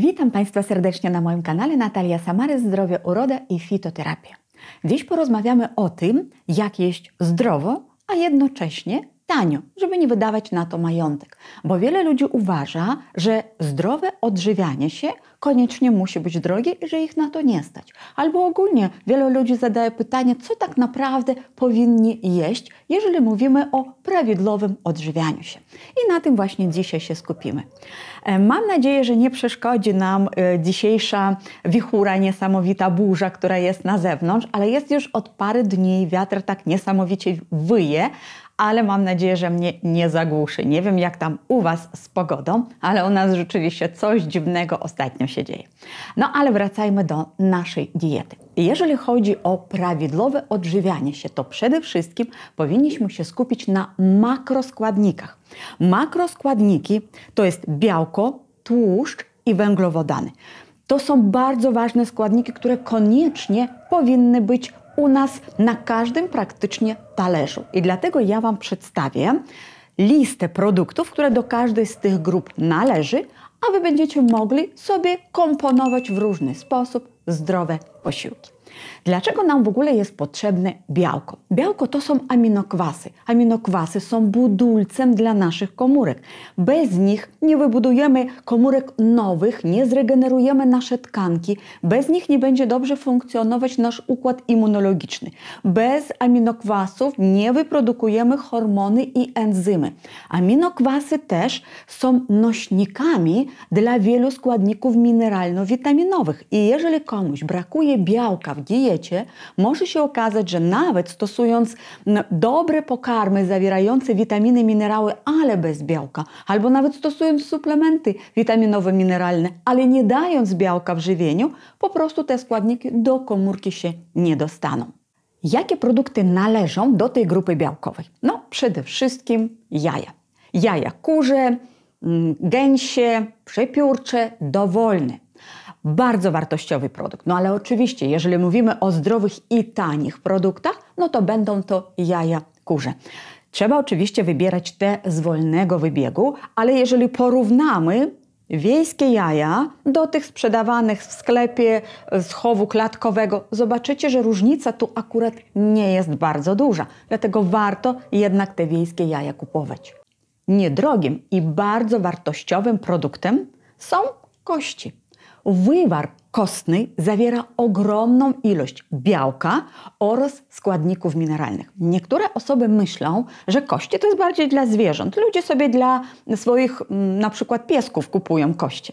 Witam Państwa serdecznie na moim kanale Natalia Samary Zdrowie, Uroda i Fitoterapia. Dziś porozmawiamy o tym, jak jeść zdrowo, a jednocześnie tanio, żeby nie wydawać na to majątek. Bo wiele ludzi uważa, że zdrowe odżywianie się koniecznie musi być drogie i że ich na to nie stać. Albo ogólnie wielu ludzi zadaje pytanie, co tak naprawdę powinni jeść, jeżeli mówimy o prawidłowym odżywianiu się. I na tym właśnie dzisiaj się skupimy. E, mam nadzieję, że nie przeszkodzi nam e, dzisiejsza wichura, niesamowita burza, która jest na zewnątrz, ale jest już od pary dni, wiatr tak niesamowicie wyje, ale mam nadzieję, że mnie nie zagłuszy. Nie wiem jak tam u Was z pogodą, ale u nas rzeczywiście coś dziwnego ostatnio się dzieje. No ale wracajmy do naszej diety. Jeżeli chodzi o prawidłowe odżywianie się, to przede wszystkim powinniśmy się skupić na makroskładnikach. Makroskładniki to jest białko, tłuszcz i węglowodany. To są bardzo ważne składniki, które koniecznie powinny być u nas na każdym praktycznie talerzu. I dlatego ja Wam przedstawię listę produktów, które do każdej z tych grup należy, a Wy będziecie mogli sobie komponować w różny sposób zdrowe posiłki. Dlaczego nam w ogóle jest potrzebne białko? Białko to są aminokwasy. Aminokwasy są budulcem dla naszych komórek. Bez nich nie wybudujemy komórek nowych, nie zregenerujemy nasze tkanki, bez nich nie będzie dobrze funkcjonować nasz układ immunologiczny. Bez aminokwasów nie wyprodukujemy hormony i enzymy. Aminokwasy też są nośnikami dla wielu składników mineralno-witaminowych i jeżeli komuś brakuje białka w diecie, może się okazać, że nawet stosując dobre pokarmy zawierające witaminy, minerały, ale bez białka, albo nawet stosując suplementy witaminowe, mineralne, ale nie dając białka w żywieniu, po prostu te składniki do komórki się nie dostaną. Jakie produkty należą do tej grupy białkowej? No, przede wszystkim jaja. Jaja kurze, gęsie, przepiórcze, dowolne. Bardzo wartościowy produkt. No ale oczywiście, jeżeli mówimy o zdrowych i tanich produktach, no to będą to jaja kurze. Trzeba oczywiście wybierać te z wolnego wybiegu, ale jeżeli porównamy wiejskie jaja do tych sprzedawanych w sklepie z chowu klatkowego, zobaczycie, że różnica tu akurat nie jest bardzo duża. Dlatego warto jednak te wiejskie jaja kupować. Niedrogim i bardzo wartościowym produktem są kości. Wywar kostny zawiera ogromną ilość białka oraz składników mineralnych. Niektóre osoby myślą, że kości to jest bardziej dla zwierząt. Ludzie sobie dla swoich mm, na przykład piesków kupują kości.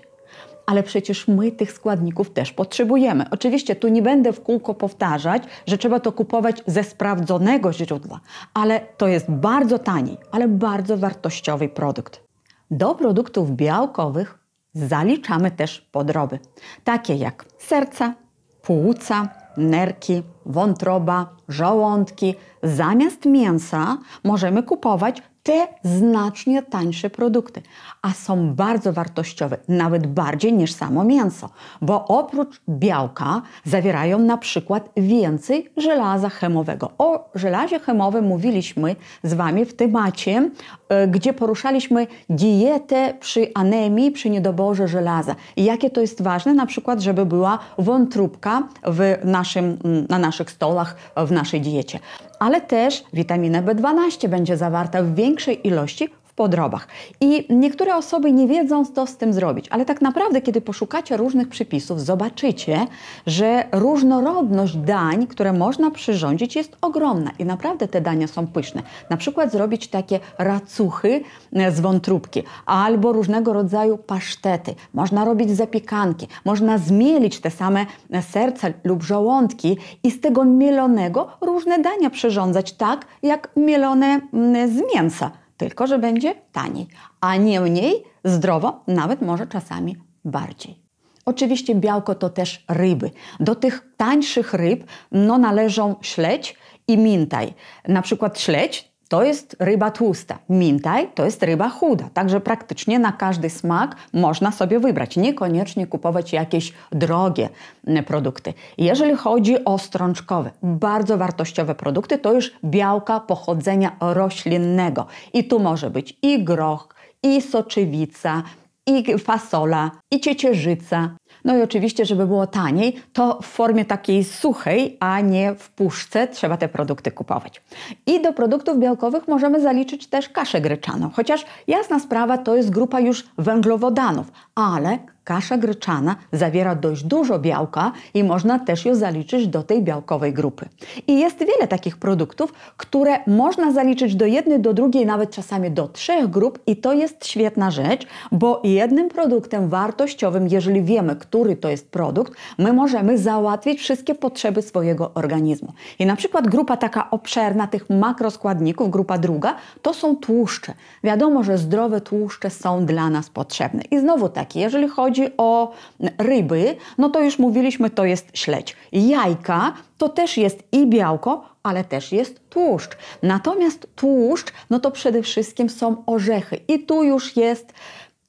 Ale przecież my tych składników też potrzebujemy. Oczywiście tu nie będę w kółko powtarzać, że trzeba to kupować ze sprawdzonego źródła, ale to jest bardzo tani, ale bardzo wartościowy produkt. Do produktów białkowych Zaliczamy też podroby, takie jak serca, płuca, nerki, wątroba, żołądki. Zamiast mięsa możemy kupować te znacznie tańsze produkty, a są bardzo wartościowe, nawet bardziej niż samo mięso, bo oprócz białka zawierają na przykład więcej żelaza chemowego. O żelazie chemowym mówiliśmy z Wami w temacie, e, gdzie poruszaliśmy dietę przy anemii, przy niedoborze żelaza. I jakie to jest ważne, na przykład, żeby była wątróbka w naszym, na naszych stolach, w naszej diecie ale też witamina B12 będzie zawarta w większej ilości podrobach. I niektóre osoby nie wiedzą, co z tym zrobić, ale tak naprawdę, kiedy poszukacie różnych przypisów, zobaczycie, że różnorodność dań, które można przyrządzić, jest ogromna i naprawdę te dania są pyszne. Na przykład zrobić takie racuchy e, z wątróbki albo różnego rodzaju pasztety. Można robić zapiekanki, można zmielić te same e, serca lub żołądki i z tego mielonego różne dania przyrządzać tak, jak mielone mm, z mięsa tylko że będzie taniej, a nie mniej zdrowo, nawet może czasami bardziej. Oczywiście białko to też ryby. Do tych tańszych ryb no, należą śledź i mintaj. Na przykład śledź to jest ryba tłusta. Mintaj to jest ryba chuda. Także praktycznie na każdy smak można sobie wybrać. Niekoniecznie kupować jakieś drogie mm, produkty. Jeżeli chodzi o strączkowe, bardzo wartościowe produkty, to już białka pochodzenia roślinnego. I tu może być i groch, i soczewica, i fasola, i ciecierzyca, no i oczywiście, żeby było taniej, to w formie takiej suchej, a nie w puszce trzeba te produkty kupować. I do produktów białkowych możemy zaliczyć też kaszę gryczaną, chociaż jasna sprawa to jest grupa już węglowodanów, ale kasza gryczana zawiera dość dużo białka i można też ją zaliczyć do tej białkowej grupy. I jest wiele takich produktów, które można zaliczyć do jednej, do drugiej, nawet czasami do trzech grup i to jest świetna rzecz, bo jednym produktem wartościowym, jeżeli wiemy, który to jest produkt, my możemy załatwić wszystkie potrzeby swojego organizmu. I na przykład grupa taka obszerna tych makroskładników, grupa druga, to są tłuszcze. Wiadomo, że zdrowe tłuszcze są dla nas potrzebne. I znowu tak jeżeli chodzi o ryby, no to już mówiliśmy, to jest śledź. Jajka to też jest i białko, ale też jest tłuszcz. Natomiast tłuszcz, no to przede wszystkim są orzechy. I tu już jest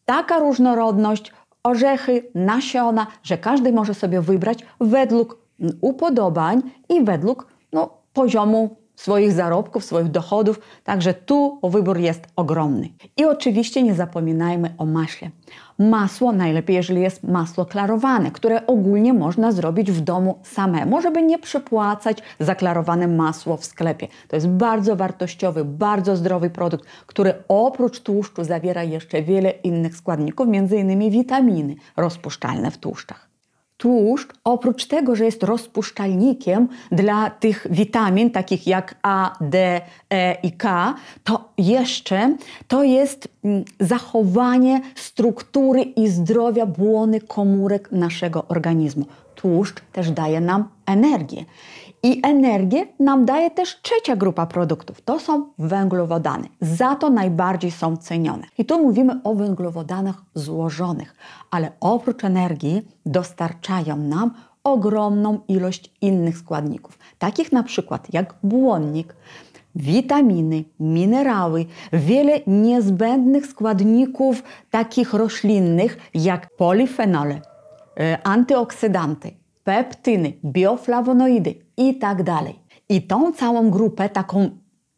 taka różnorodność orzechy, nasiona, że każdy może sobie wybrać według upodobań i według no, poziomu swoich zarobków, swoich dochodów. Także tu wybór jest ogromny. I oczywiście nie zapominajmy o maśle. Masło najlepiej, jeżeli jest masło klarowane, które ogólnie można zrobić w domu samemu, żeby nie przypłacać za klarowane masło w sklepie. To jest bardzo wartościowy, bardzo zdrowy produkt, który oprócz tłuszczu zawiera jeszcze wiele innych składników, m.in. witaminy rozpuszczalne w tłuszczach tłuszcz, oprócz tego, że jest rozpuszczalnikiem dla tych witamin, takich jak A, D, E i K, to jeszcze to jest mm, zachowanie struktury i zdrowia błony komórek naszego organizmu tłuszcz też daje nam energię. I energię nam daje też trzecia grupa produktów. To są węglowodany. Za to najbardziej są cenione. I tu mówimy o węglowodanach złożonych, ale oprócz energii dostarczają nam ogromną ilość innych składników, takich na przykład jak błonnik, witaminy, minerały, wiele niezbędnych składników takich roślinnych jak polifenole, E, antyoksydanty, peptyny, bioflawonoidy i tak dalej. I tą całą grupę, taką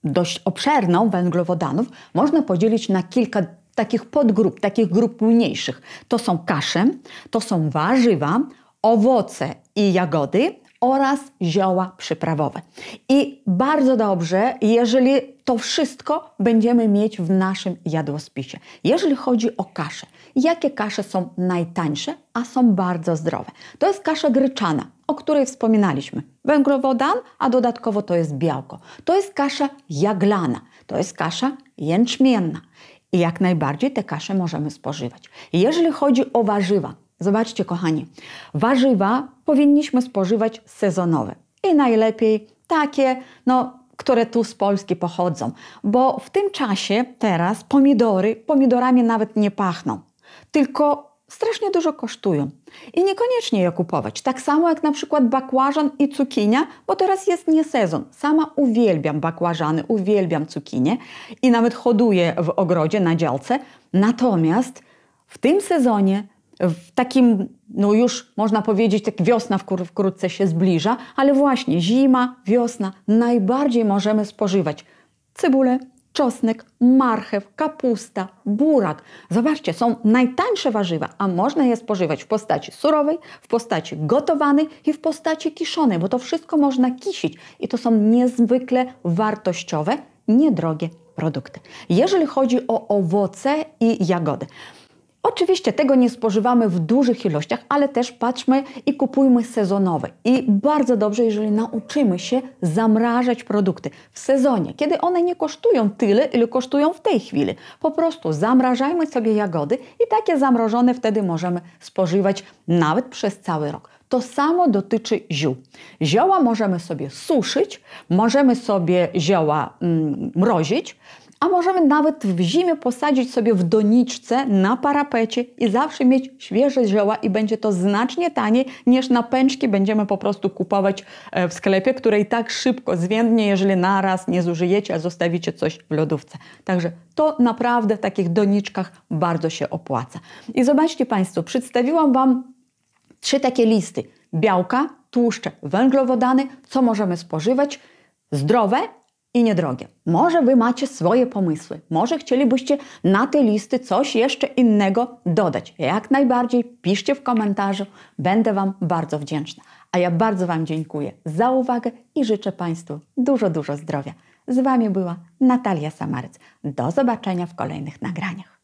dość obszerną węglowodanów, można podzielić na kilka takich podgrup, takich grup mniejszych. To są kasze, to są warzywa, owoce i jagody, oraz zioła przyprawowe. I bardzo dobrze, jeżeli to wszystko będziemy mieć w naszym jadłospisie. Jeżeli chodzi o kasze, jakie kasze są najtańsze, a są bardzo zdrowe? To jest kasza gryczana, o której wspominaliśmy. Węglowodan, a dodatkowo to jest białko. To jest kasza jaglana, to jest kasza jęczmienna. I jak najbardziej te kasze możemy spożywać. Jeżeli chodzi o warzywa, Zobaczcie, kochani, warzywa powinniśmy spożywać sezonowe i najlepiej takie, no, które tu z Polski pochodzą, bo w tym czasie teraz pomidory pomidorami nawet nie pachną, tylko strasznie dużo kosztują i niekoniecznie je kupować. Tak samo jak na przykład bakłażan i cukinia, bo teraz jest nie sezon. Sama uwielbiam bakłażany, uwielbiam cukinie i nawet hoduję w ogrodzie na działce. Natomiast w tym sezonie w takim, no już można powiedzieć, tak wiosna wkrótce się zbliża, ale właśnie zima, wiosna, najbardziej możemy spożywać cebulę, czosnek, marchew, kapusta, burak. Zobaczcie, są najtańsze warzywa, a można je spożywać w postaci surowej, w postaci gotowanej i w postaci kiszonej, bo to wszystko można kisić i to są niezwykle wartościowe, niedrogie produkty. Jeżeli chodzi o owoce i jagody, Oczywiście tego nie spożywamy w dużych ilościach, ale też patrzmy i kupujmy sezonowe. I bardzo dobrze, jeżeli nauczymy się zamrażać produkty w sezonie, kiedy one nie kosztują tyle, ile kosztują w tej chwili. Po prostu zamrażajmy sobie jagody i takie zamrożone wtedy możemy spożywać nawet przez cały rok. To samo dotyczy ziół. Zioła możemy sobie suszyć, możemy sobie zioła mm, mrozić a możemy nawet w zimie posadzić sobie w doniczce na parapecie i zawsze mieć świeże zioła i będzie to znacznie taniej niż na pęczki będziemy po prostu kupować e, w sklepie, które i tak szybko zwiędnie, jeżeli naraz nie zużyjecie, a zostawicie coś w lodówce. Także to naprawdę w takich doniczkach bardzo się opłaca. I zobaczcie Państwo, przedstawiłam Wam trzy takie listy. Białka, tłuszcze, węglowodany, co możemy spożywać, zdrowe i niedrogie. Może Wy macie swoje pomysły, może chcielibyście na te listy coś jeszcze innego dodać. Jak najbardziej piszcie w komentarzu, będę Wam bardzo wdzięczna. A ja bardzo Wam dziękuję za uwagę i życzę Państwu dużo, dużo zdrowia. Z Wami była Natalia Samaryc. Do zobaczenia w kolejnych nagraniach.